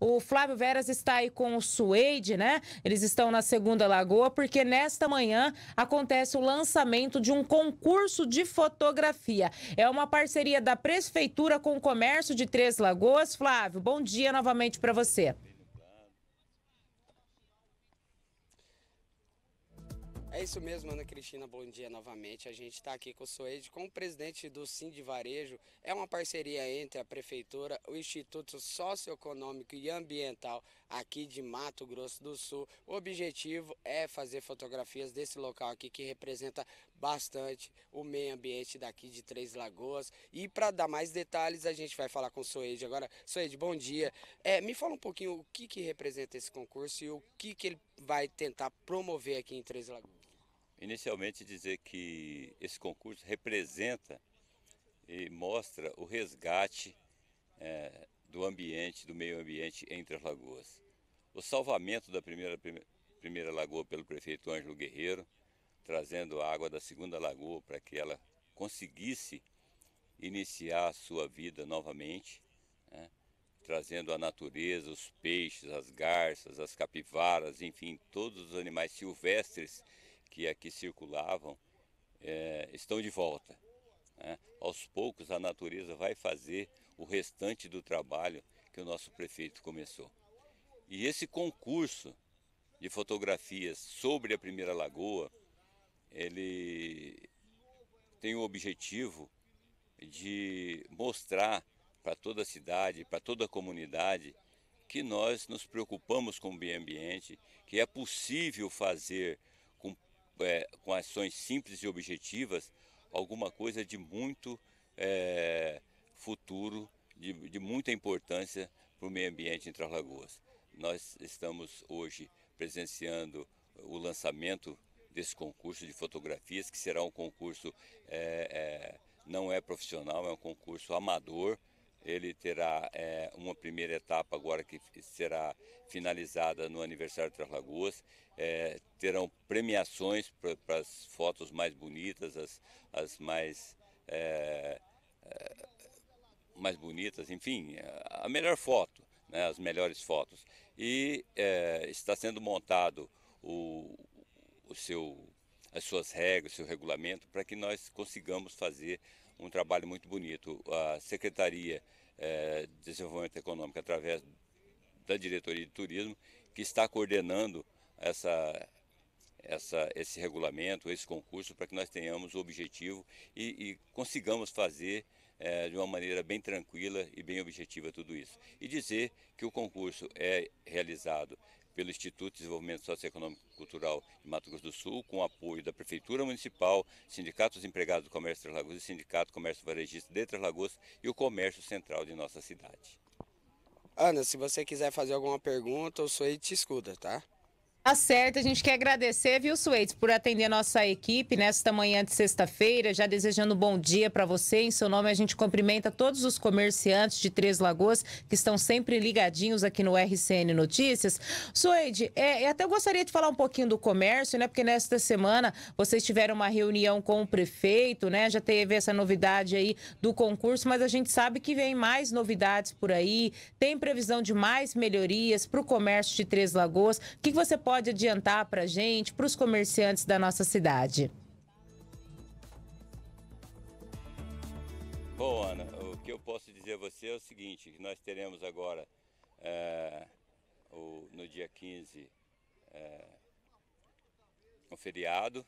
O Flávio Veras está aí com o Suede, né? Eles estão na Segunda Lagoa, porque nesta manhã acontece o lançamento de um concurso de fotografia. É uma parceria da Prefeitura com o Comércio de Três Lagoas. Flávio, bom dia novamente para você. É isso mesmo, Ana Cristina, bom dia novamente. A gente está aqui com o Soede, com o presidente do Sim de Varejo. É uma parceria entre a Prefeitura, o Instituto Socioeconômico e Ambiental aqui de Mato Grosso do Sul. O objetivo é fazer fotografias desse local aqui que representa bastante o meio ambiente daqui de Três Lagoas. E para dar mais detalhes, a gente vai falar com o Soeide agora. Soeide, bom dia. É, me fala um pouquinho o que, que representa esse concurso e o que, que ele vai tentar promover aqui em Três Lagoas. Inicialmente dizer que esse concurso representa e mostra o resgate é, do ambiente, do meio ambiente entre as lagoas. O salvamento da primeira, primeira lagoa pelo prefeito Ângelo Guerreiro, trazendo a água da segunda lagoa para que ela conseguisse iniciar a sua vida novamente, né? trazendo a natureza, os peixes, as garças, as capivaras, enfim, todos os animais silvestres que aqui circulavam é, estão de volta. Né? Aos poucos a natureza vai fazer o restante do trabalho que o nosso prefeito começou. E esse concurso de fotografias sobre a Primeira Lagoa, ele tem o objetivo de mostrar para toda a cidade, para toda a comunidade, que nós nos preocupamos com o meio ambiente, que é possível fazer com, é, com ações simples e objetivas alguma coisa de muito é, futuro de, de muita importância para o meio ambiente em Trás Lagoas. Nós estamos hoje presenciando o lançamento desse concurso de fotografias, que será um concurso é, é, não é profissional, é um concurso amador. Ele terá é, uma primeira etapa agora que será finalizada no aniversário de Três Lagoas. É, terão premiações para as fotos mais bonitas, as, as mais é, é, mais bonitas, enfim, a melhor foto, né, as melhores fotos. E é, está sendo montado o, o seu, as suas regras, o seu regulamento, para que nós consigamos fazer um trabalho muito bonito. A Secretaria é, de Desenvolvimento Econômico, através da Diretoria de Turismo, que está coordenando essa, essa, esse regulamento, esse concurso, para que nós tenhamos o objetivo e, e consigamos fazer é, de uma maneira bem tranquila e bem objetiva tudo isso. E dizer que o concurso é realizado pelo Instituto de Desenvolvimento Socioeconômico e Cultural de Mato Grosso do Sul, com apoio da Prefeitura Municipal, Sindicato dos Empregados do Comércio de Três e Sindicato Comércio Varejista de Três Lagoas e o Comércio Central de nossa cidade. Ana, se você quiser fazer alguma pergunta, eu sou aí te escuta, tá? Tá certo, a gente quer agradecer, viu, Sueites, por atender nossa equipe nesta manhã de sexta-feira, já desejando um bom dia para você. Em seu nome, a gente cumprimenta todos os comerciantes de Três Lagoas que estão sempre ligadinhos aqui no RCN Notícias. Suede, é, até eu gostaria de falar um pouquinho do comércio, né? Porque nesta semana vocês tiveram uma reunião com o prefeito, né? Já teve essa novidade aí do concurso, mas a gente sabe que vem mais novidades por aí, tem previsão de mais melhorias para o comércio de Três Lagoas. O que, que você pode pode adiantar para a gente, para os comerciantes da nossa cidade? Bom, Ana, o que eu posso dizer a você é o seguinte, nós teremos agora, é, o, no dia 15, é, um feriado,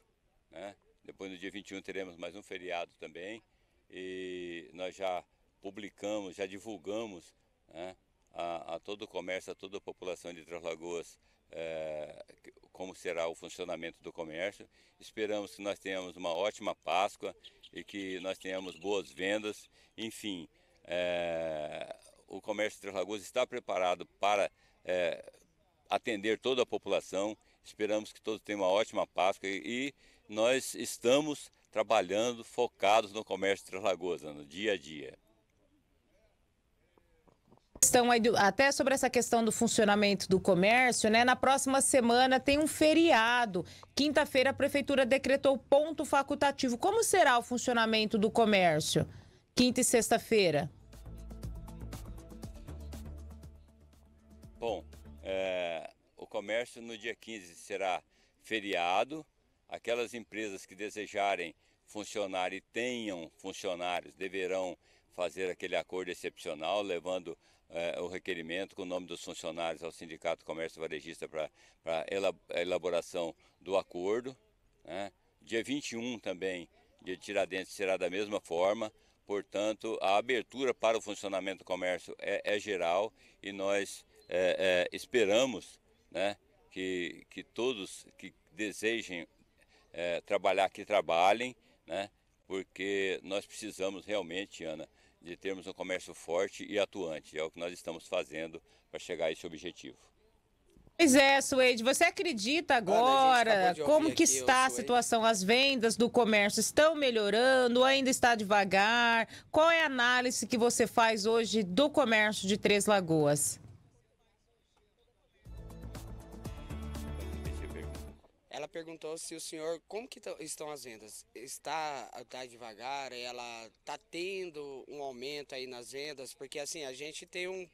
né? depois no dia 21 teremos mais um feriado também, e nós já publicamos, já divulgamos né, a, a, todo o comércio, a toda a população de Três Lagoas é, como será o funcionamento do comércio. Esperamos que nós tenhamos uma ótima Páscoa e que nós tenhamos boas vendas. Enfim, é, o comércio de Três Lagoas está preparado para é, atender toda a população. Esperamos que todos tenham uma ótima Páscoa e, nós estamos trabalhando focados no comércio de Três Lagoas, no dia a dia questão aí, até sobre essa questão do funcionamento do comércio, né? Na próxima semana tem um feriado. Quinta-feira a prefeitura decretou ponto facultativo. Como será o funcionamento do comércio? Quinta e sexta-feira. Bom, é, o comércio no dia 15 será feriado. Aquelas empresas que desejarem funcionar e tenham funcionários deverão fazer aquele acordo excepcional, levando é, o requerimento com o nome dos funcionários ao Sindicato Comércio Varejista para a elaboração do acordo. Né? Dia 21 também, dia de Tiradentes, será da mesma forma. Portanto, a abertura para o funcionamento do comércio é, é geral e nós é, é esperamos né, que, que todos que desejem é, trabalhar, que trabalhem, né, porque nós precisamos realmente, Ana, de termos um comércio forte e atuante. É o que nós estamos fazendo para chegar a esse objetivo. Pois é, Suede, você acredita agora Ana, como que está a situação? As vendas do comércio estão melhorando, ainda está devagar? Qual é a análise que você faz hoje do comércio de Três Lagoas? perguntou se o senhor, como que tá, estão as vendas? Está tá devagar? Ela está tendo um aumento aí nas vendas? Porque assim, a gente tem um,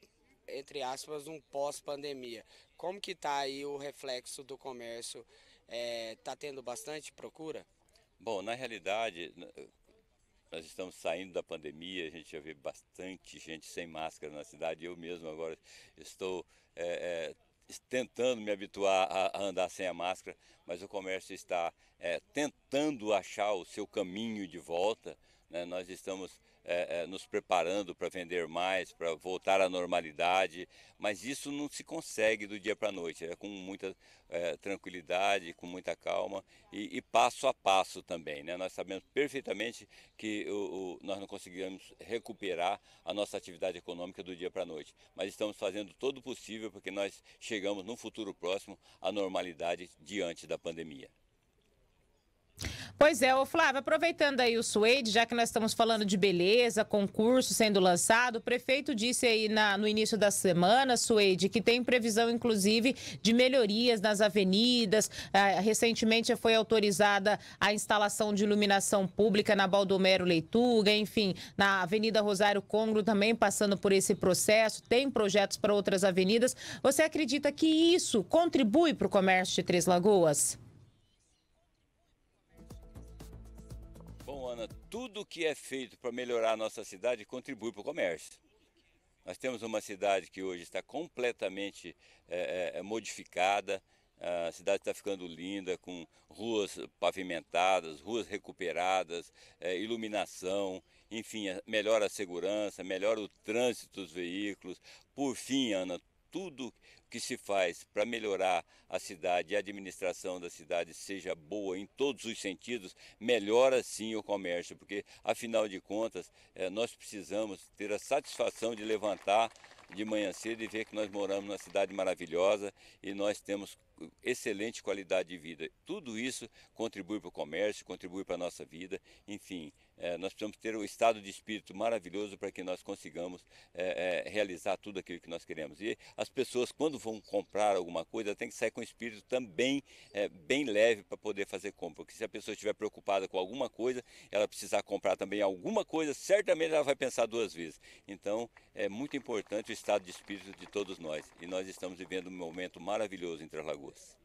entre aspas, um pós-pandemia. Como que está aí o reflexo do comércio? Está é, tá tendo bastante procura? Bom, na realidade, nós estamos saindo da pandemia, a gente já vê bastante gente sem máscara na cidade. Eu mesmo agora estou é, é, tentando me habituar a, andar sem a máscara, mas o comércio está é, tentando achar o seu caminho de volta né? Nós estamos é, é, nos preparando para vender mais, para voltar à normalidade, mas isso não se consegue do dia para a noite, é com muita é, tranquilidade, com muita calma e, e, passo a passo também. Né? Nós sabemos perfeitamente que o, o, nós não conseguimos recuperar a nossa atividade econômica do dia para a noite, mas estamos fazendo todo o possível porque nós chegamos no futuro próximo à normalidade diante da pandemia. Pois é, ô Flávio, aproveitando aí o Suede, já que nós estamos falando de beleza, concurso sendo lançado, o prefeito disse aí na, no início da semana, Suede, que tem previsão, inclusive, de melhorias nas avenidas. Ah, recentemente foi autorizada a instalação de iluminação pública na Baldomero Leituga, enfim, na Avenida Rosário Congro também passando por esse processo. Tem projetos para outras avenidas. Você acredita que isso contribui para o comércio de Três Lagoas? semana, tudo que é feito para melhorar a nossa cidade contribui para o comércio. Nós temos uma cidade que hoje está completamente é, é, é modificada, a cidade está ficando linda, com ruas pavimentadas, ruas recuperadas, é, iluminação, enfim, é, melhora a segurança, melhora o trânsito dos veículos. Por fim, Ana, tudo que se faz para melhorar a cidade e a administração da cidade seja boa em todos os sentidos, melhora sim o comércio, porque afinal de contas eh, nós precisamos ter a satisfação de levantar de manhã cedo e ver que nós moramos numa cidade maravilhosa e nós temos excelente qualidade de vida. Tudo isso contribui para o comércio, contribui para a nossa vida, enfim, é, nós precisamos ter um estado de espírito maravilhoso para que nós consigamos é, é, realizar tudo aquilo que nós queremos. E as pessoas, quando vão comprar alguma coisa, têm que sair com um espírito também é, bem leve para poder fazer compra. Porque se a pessoa estiver preocupada com alguma coisa, ela precisar comprar também alguma coisa, certamente ela vai pensar duas vezes. Então, é muito importante o estado de espírito de todos nós. E nós estamos vivendo um momento maravilhoso em Três lagoas.